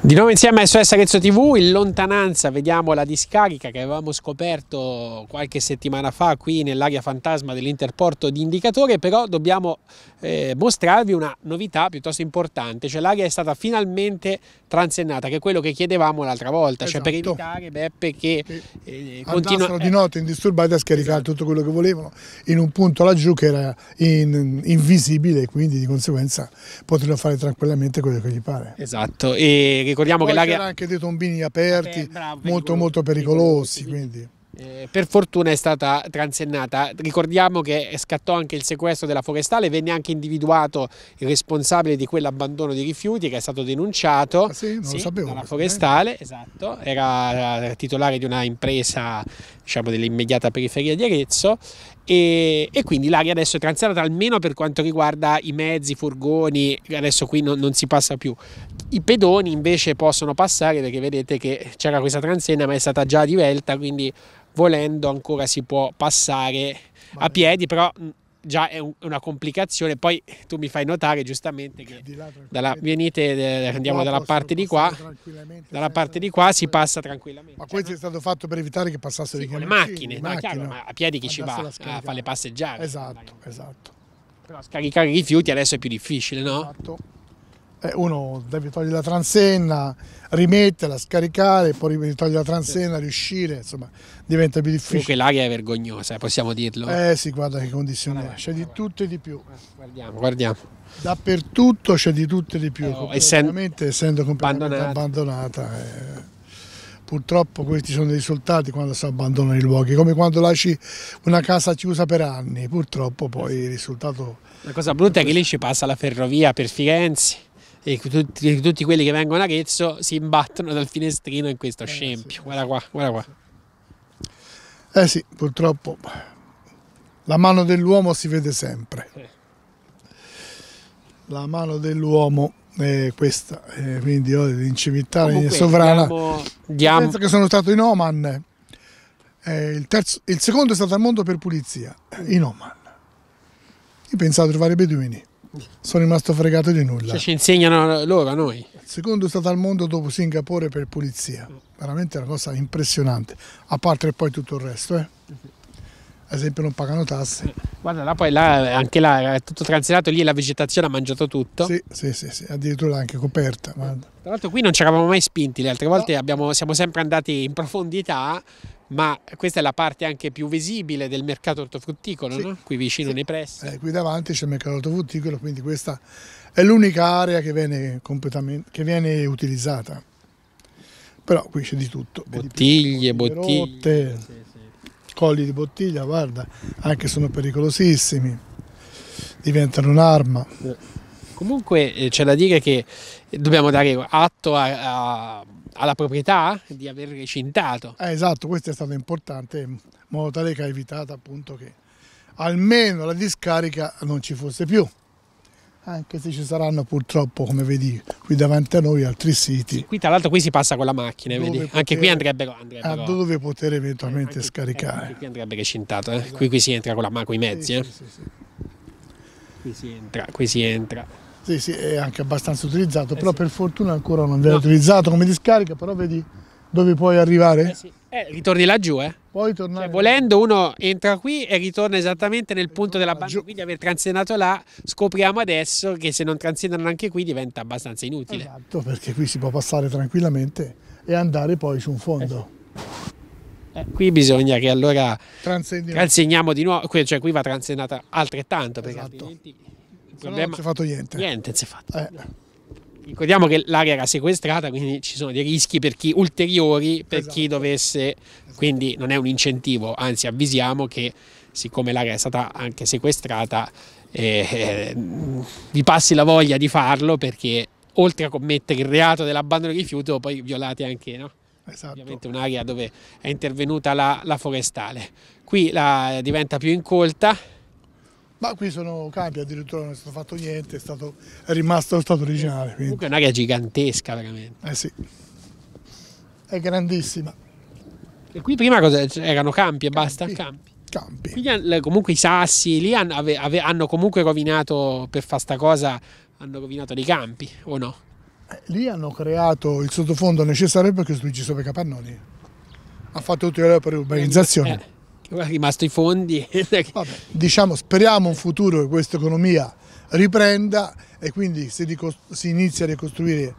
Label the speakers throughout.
Speaker 1: Di nuovo insieme a SOS Arezzo TV, in lontananza vediamo la discarica che avevamo scoperto qualche settimana fa qui nell'area fantasma dell'interporto di Indicatore, però dobbiamo eh, mostrarvi una novità piuttosto importante, cioè l'area è stata finalmente transennata, che è quello che chiedevamo l'altra volta, esatto. cioè per esatto. evitare Beppe che eh, continuassero eh.
Speaker 2: di notte indisturbati a scaricare esatto. tutto quello che volevano in un punto laggiù che era in, invisibile e quindi di conseguenza potevano fare tranquillamente quello che gli pare.
Speaker 1: Esatto, e
Speaker 2: ricordiamo Poi che l'area... anche dei tombini aperti, Vabbè, bravo, molto molto pericolosi, quindi...
Speaker 1: Eh, per fortuna è stata transennata. Ricordiamo che scattò anche il sequestro della forestale, venne anche individuato il responsabile di quell'abbandono di rifiuti che è stato denunciato ah, sì, sì, sapevo, dalla eh. forestale, esatto, era eh, titolare di una impresa diciamo, dell'immediata periferia di Arezzo e, e, quindi l'aria adesso è transitata almeno per quanto riguarda i mezzi, i furgoni, adesso qui non, non si passa più. I pedoni invece possono passare perché vedete che c'era questa transena ma è stata già divelta, quindi volendo ancora si può passare a piedi, però già è una complicazione. Poi tu mi fai notare giustamente che dalla, venite, eh, andiamo dalla parte di qua, dalla parte di qua si passa tranquillamente.
Speaker 2: Ma cioè, questo è stato fatto per evitare che passassero sì, le macchine, sì, no, macchine. Chiaro, ma a piedi chi ci va a eh, fare
Speaker 1: le passeggiate? Esatto, esatto. Però scaricare i rifiuti adesso è più difficile, no? Esatto.
Speaker 2: Eh, uno deve togliere la transenna, rimetterla, scaricare, poi togliere la transenna, sì. riuscire, insomma, diventa più difficile. Comunque
Speaker 1: l'aria è vergognosa, eh, possiamo dirlo. Eh
Speaker 2: sì, guarda che condizione guarda, c'è guarda. di tutto e di più. Eh, guardiamo, guardiamo. Dappertutto c'è di tutto e di più, oh, essendo, essendo completamente abbandonata. abbandonata eh. Purtroppo questi sono i risultati quando si abbandonano i luoghi, come quando lasci una casa chiusa per anni, purtroppo poi il risultato...
Speaker 1: La cosa brutta è che lì ci passa la ferrovia per Firenze e tutti, tutti, quelli che vengono a Arezzo si imbattono dal finestrino in questo eh, scempio. Sì, guarda qua, guarda
Speaker 2: qua. Eh sì, purtroppo la mano dell'uomo si vede sempre. La mano dell'uomo è questa, eh, quindi io in cimità sovrana. Diamo, diamo. Penso che sono stato in Oman. Eh, il, terzo, il secondo è stato al mondo per pulizia, in Oman. Io pensavo di trovare beduini sono rimasto fregato di nulla. Cioè, ci
Speaker 1: insegnano loro, a noi. Il secondo stato al mondo
Speaker 2: dopo Singapore per pulizia. Veramente una cosa impressionante, a parte poi tutto il resto. Eh. Ad esempio non pagano tasse.
Speaker 1: Guarda, là poi là, anche là è tutto transitato, lì la vegetazione ha mangiato tutto. Sì, sì, sì, sì
Speaker 2: addirittura anche coperta. Guarda.
Speaker 1: Tra l'altro qui non ci eravamo mai spinti, le altre volte no. abbiamo, siamo sempre andati in profondità ma questa è la parte anche più visibile del mercato ortofrutticolo, sì, no? qui vicino sì. nei pressi. Eh,
Speaker 2: qui davanti c'è il mercato ortofrutticolo, quindi questa è l'unica area che viene, che viene, utilizzata. Però qui c'è di tutto. Bottiglie, bottiglie. Rotte, sì, colli di bottiglia, guarda, anche sono pericolosissimi, diventano un'arma.
Speaker 1: Comunque eh, c'è da dire che dobbiamo dare atto a, a alla proprietà di aver recintato. Eh, esatto, questo è
Speaker 2: stato importante in modo tale che ha evitato appunto che almeno la discarica non ci fosse più anche se ci saranno purtroppo, come vedi, qui davanti a noi altri siti. Sì,
Speaker 1: qui tra l'altro qui si passa con la macchina, poter, anche qui andrebbero... andrebbero a
Speaker 2: dove poter eventualmente anche, scaricare.
Speaker 1: Anche qui andrebbe recintato, eh? esatto. qui, qui, si entra con la mano, i mezzi. Sì, eh? sì, qui si entra, qui si entra.
Speaker 2: Sì, sì, è anche abbastanza utilizzato, eh però sì. per fortuna ancora non viene no. utilizzato come discarica, però vedi dove puoi arrivare? Eh, sì.
Speaker 1: eh ritorni laggiù, eh? Puoi tornare. Cioè, volendo uno entra qui e ritorna esattamente nel ritorna eh, punto della banda, quindi aver transinato là, scopriamo adesso che se non transinano anche qui diventa abbastanza inutile.
Speaker 2: Esatto, perché qui si può passare tranquillamente e andare poi su un fondo. Eh sì.
Speaker 1: Eh, qui bisogna che allora transegniamo, di nuovo, cioè qui va transenata altrettanto esatto. perché altrimenti non, non si è fatto niente. Niente si è fatto. Eh. Ricordiamo che l'area era sequestrata, quindi ci sono dei rischi per chi, ulteriori per esatto. chi dovesse, esatto. quindi non è un incentivo, anzi avvisiamo che siccome l'area è stata anche sequestrata, eh, eh, vi passi la voglia di farlo perché oltre a commettere il reato dell'abbandono di rifiuto, poi violate anche, no? Esatto. Ovviamente un'area dove è intervenuta la, la forestale. Qui la, eh, diventa più incolta,
Speaker 2: ma qui sono campi, addirittura non è stato fatto niente, è, stato, è rimasto lo stato originale. Quindi. Comunque è
Speaker 1: un'area gigantesca veramente. Eh sì,
Speaker 2: è grandissima.
Speaker 1: E qui prima erano campi e basta? Campi. campi. Quindi comunque i sassi lì hanno, ave, hanno comunque rovinato, per fare sta cosa, hanno rovinato dei campi, o no?
Speaker 2: Eh, lì hanno creato il sottofondo necessario per costruirci sopra i capannoni.
Speaker 1: Ha fatto tutto il lavoro per l'urbanizzazione. Eh. È rimasto i fondi. Vabbè,
Speaker 2: diciamo, speriamo un futuro che questa economia riprenda e quindi se si inizia a ricostruire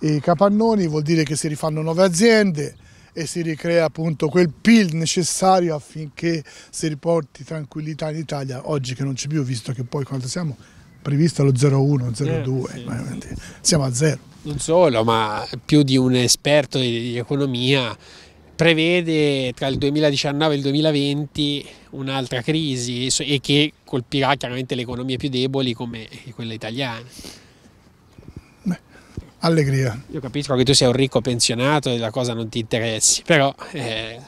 Speaker 2: i capannoni vuol dire che si rifanno nuove aziende e si ricrea appunto quel PIL necessario affinché si riporti tranquillità in Italia oggi che non c'è più visto che poi quando siamo previsto allo 0,1, 0,2, siamo a zero.
Speaker 1: Non solo, ma più di un esperto di economia prevede tra il 2019 e il 2020 un'altra crisi e che colpirà chiaramente le economie più deboli come quelle italiane.
Speaker 2: Beh, allegria.
Speaker 1: Io capisco che tu sei un ricco pensionato e la cosa non ti interessi, però... Eh...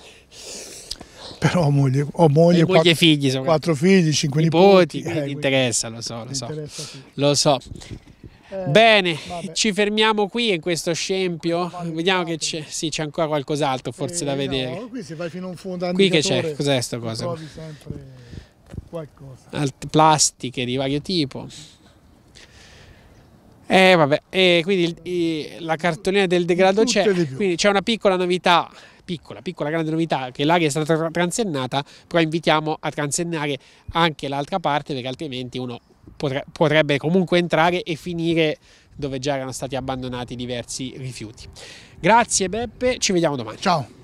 Speaker 2: Però ho moglie, ho moglie, e quattro,
Speaker 1: figli, quattro figli, cinque nipoti. nipoti eh, ti interessa, lo so, lo so. sì. lo so. Eh, Bene, vabbè. ci fermiamo qui in questo scempio. Vediamo che c'è. Sì, c'è ancora qualcos'altro forse eh, da vedere. No,
Speaker 2: qui se vai fino in fondo Qui che c'è? Cos'è sto cosa? Trovi sempre qualcosa.
Speaker 1: Alt plastiche di vario tipo. Eh vabbè, e eh, quindi il, la cartolina del degrado c'è, quindi c'è una piccola novità, piccola, piccola grande novità, che l'aria è stata transennata, però invitiamo a transennare anche l'altra parte perché altrimenti uno potrebbe comunque entrare e finire dove già erano stati abbandonati diversi rifiuti. Grazie Beppe, ci vediamo domani. Ciao.